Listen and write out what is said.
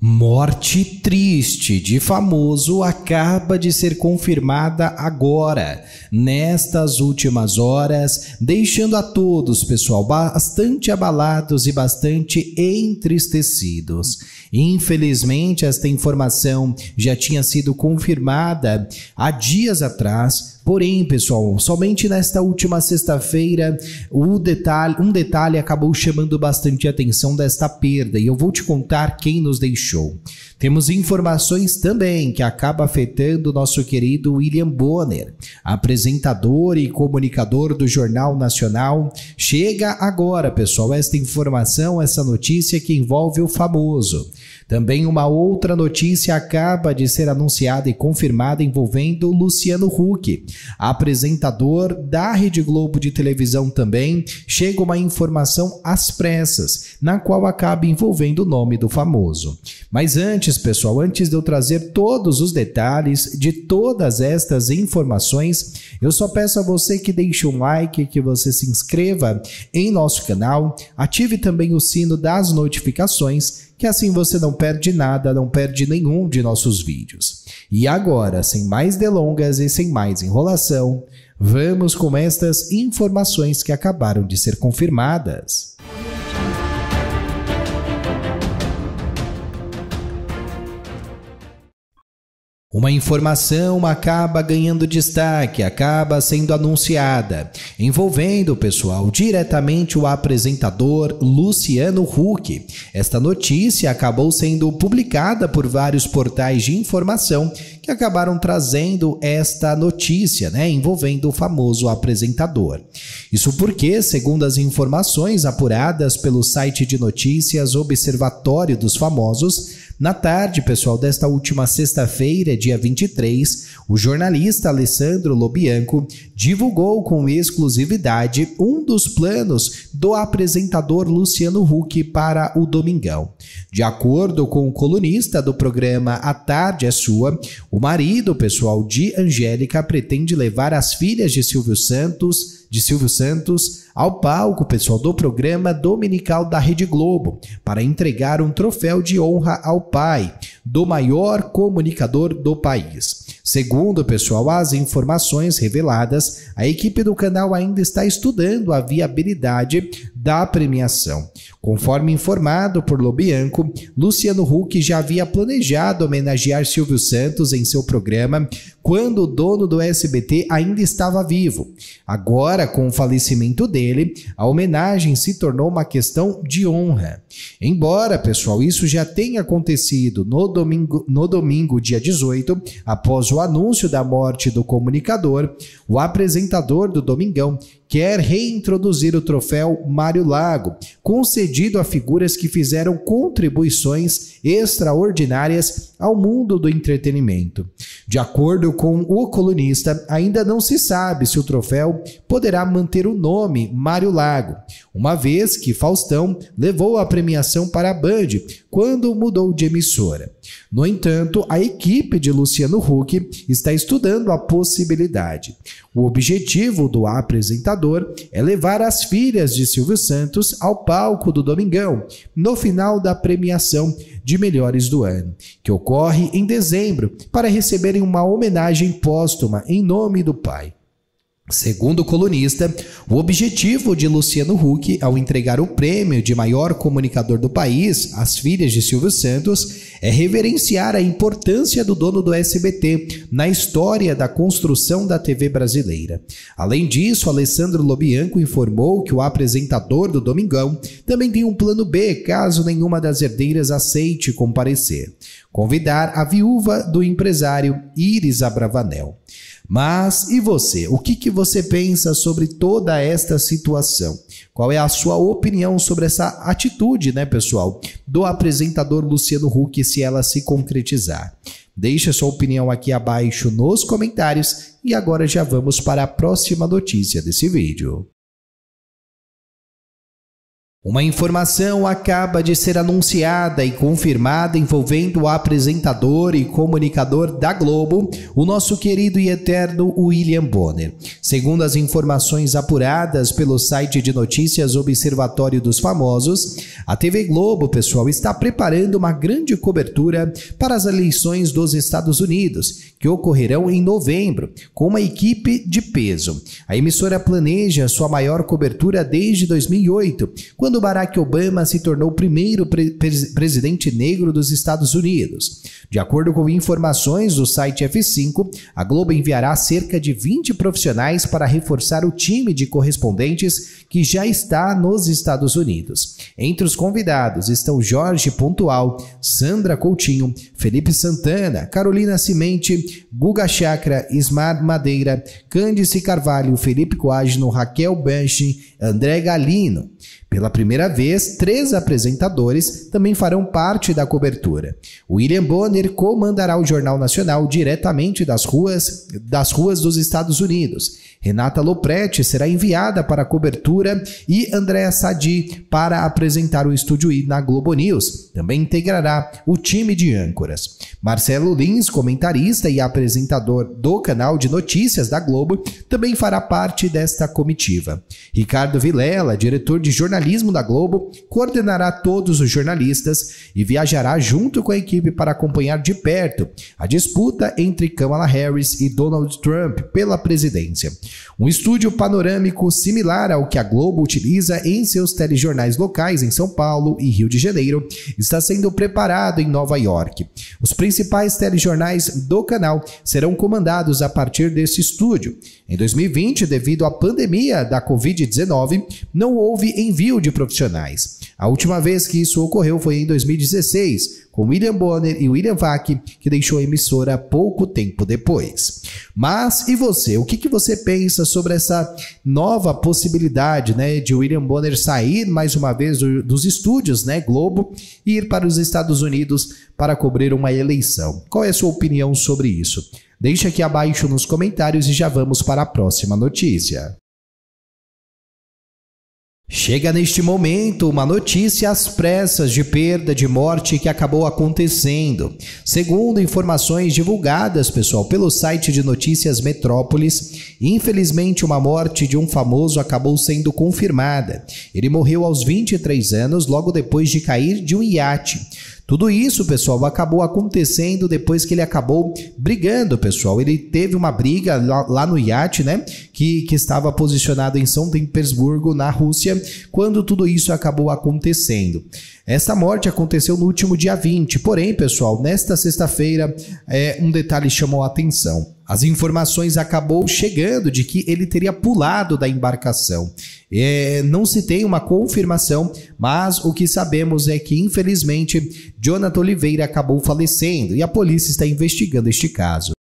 Morte triste de famoso acaba de ser confirmada agora, nestas últimas horas, deixando a todos, pessoal, bastante abalados e bastante entristecidos. Infelizmente, esta informação já tinha sido confirmada há dias atrás Porém, pessoal, somente nesta última sexta-feira, detalhe, um detalhe acabou chamando bastante atenção desta perda e eu vou te contar quem nos deixou. Temos informações também que acaba afetando nosso querido William Bonner, apresentador e comunicador do Jornal Nacional. Chega agora, pessoal, esta informação, essa notícia que envolve o famoso. Também uma outra notícia acaba de ser anunciada e confirmada envolvendo Luciano Huck apresentador da Rede Globo de televisão também, chega uma informação às pressas, na qual acaba envolvendo o nome do famoso. Mas antes, pessoal, antes de eu trazer todos os detalhes de todas estas informações, eu só peço a você que deixe um like, que você se inscreva em nosso canal, ative também o sino das notificações, que assim você não perde nada, não perde nenhum de nossos vídeos. E agora, sem mais delongas e sem mais enrolação, vamos com estas informações que acabaram de ser confirmadas. Uma informação acaba ganhando destaque, acaba sendo anunciada, envolvendo o pessoal diretamente o apresentador Luciano Huck. Esta notícia acabou sendo publicada por vários portais de informação que acabaram trazendo esta notícia, né, envolvendo o famoso apresentador. Isso porque, segundo as informações apuradas pelo site de notícias Observatório dos Famosos, na tarde, pessoal, desta última sexta-feira, dia 23, o jornalista Alessandro Lobianco divulgou com exclusividade um dos planos do apresentador Luciano Huck para o Domingão. De acordo com o colunista do programa A Tarde é Sua, o marido, pessoal, de Angélica pretende levar as filhas de Silvio Santos de Silvio Santos ao palco pessoal do programa dominical da Rede Globo para entregar um troféu de honra ao pai do maior comunicador do país. Segundo pessoal, as informações reveladas, a equipe do canal ainda está estudando a viabilidade da premiação. Conforme informado por Lobianco, Luciano Huck já havia planejado homenagear Silvio Santos em seu programa quando o dono do SBT ainda estava vivo. Agora, com o falecimento dele, a homenagem se tornou uma questão de honra. Embora, pessoal, isso já tenha acontecido no domingo, no domingo dia 18, após o anúncio da morte do comunicador, o apresentador do Domingão quer reintroduzir o troféu Mário Lago, concedido a figuras que fizeram contribuições extraordinárias ao mundo do entretenimento. De acordo com o colunista, ainda não se sabe se o troféu poderá manter o nome Mário Lago, uma vez que Faustão levou a premiação para a Band quando mudou de emissora. No entanto, a equipe de Luciano Huck está estudando a possibilidade. O objetivo do apresentador é levar as filhas de Silvio Santos ao palco do Domingão no final da premiação de melhores do ano, que ocorre em dezembro, para receberem uma homenagem póstuma em nome do pai. Segundo o colunista, o objetivo de Luciano Huck ao entregar o prêmio de maior comunicador do país às filhas de Silvio Santos é reverenciar a importância do dono do SBT na história da construção da TV brasileira. Além disso, Alessandro Lobianco informou que o apresentador do Domingão também tem um plano B caso nenhuma das herdeiras aceite comparecer: convidar a viúva do empresário Iris Abravanel. Mas e você? O que, que você pensa sobre toda esta situação? Qual é a sua opinião sobre essa atitude, né, pessoal, do apresentador Luciano Huck se ela se concretizar? Deixe sua opinião aqui abaixo nos comentários e agora já vamos para a próxima notícia desse vídeo. Uma informação acaba de ser anunciada e confirmada envolvendo o apresentador e comunicador da Globo, o nosso querido e eterno William Bonner. Segundo as informações apuradas pelo site de notícias Observatório dos Famosos, a TV Globo, pessoal, está preparando uma grande cobertura para as eleições dos Estados Unidos, que ocorrerão em novembro, com uma equipe de peso. A emissora planeja sua maior cobertura desde 2008, quando Barack Obama se tornou o primeiro pre presidente negro dos Estados Unidos. De acordo com informações do site F5, a Globo enviará cerca de 20 profissionais para reforçar o time de correspondentes que já está nos Estados Unidos. Entre os convidados estão Jorge Pontual, Sandra Coutinho, Felipe Santana, Carolina Cimente, Guga Chakra, Ismar Madeira, Cândice Carvalho, Felipe Coagno, Raquel Banche, André Galino. Pela primeira vez, três apresentadores também farão parte da cobertura. William Bonner comandará o Jornal Nacional diretamente das ruas, das ruas dos Estados Unidos. Renata Lopretti será enviada para a cobertura e Andréa Sadi para apresentar o Estúdio I na Globo News. Também integrará o time de âncoras. Marcelo Lins, comentarista e apresentador do canal de notícias da Globo, também fará parte desta comitiva. Ricardo Vilela, diretor de de Jornalismo da Globo coordenará todos os jornalistas e viajará junto com a equipe para acompanhar de perto a disputa entre Kamala Harris e Donald Trump pela presidência. Um estúdio panorâmico similar ao que a Globo utiliza em seus telejornais locais em São Paulo e Rio de Janeiro está sendo preparado em Nova York. Os principais telejornais do canal serão comandados a partir desse estúdio. Em 2020, devido à pandemia da Covid-19, não houve envio de profissionais. A última vez que isso ocorreu foi em 2016, com William Bonner e William Vac, que deixou a emissora pouco tempo depois. Mas e você? O que, que você pensa sobre essa nova possibilidade né, de William Bonner sair mais uma vez do, dos estúdios né, Globo e ir para os Estados Unidos para cobrir uma eleição? Qual é a sua opinião sobre isso? Deixe aqui abaixo nos comentários e já vamos para a próxima notícia. Chega neste momento uma notícia às pressas de perda de morte que acabou acontecendo. Segundo informações divulgadas, pessoal, pelo site de notícias Metrópolis, infelizmente uma morte de um famoso acabou sendo confirmada. Ele morreu aos 23 anos logo depois de cair de um iate. Tudo isso, pessoal, acabou acontecendo depois que ele acabou brigando, pessoal. Ele teve uma briga lá, lá no iate, né? Que, que estava posicionado em São Petersburgo, na Rússia, quando tudo isso acabou acontecendo. Essa morte aconteceu no último dia 20, porém, pessoal, nesta sexta-feira, é, um detalhe chamou a atenção. As informações acabou chegando de que ele teria pulado da embarcação. É, não se tem uma confirmação, mas o que sabemos é que, infelizmente, Jonathan Oliveira acabou falecendo e a polícia está investigando este caso.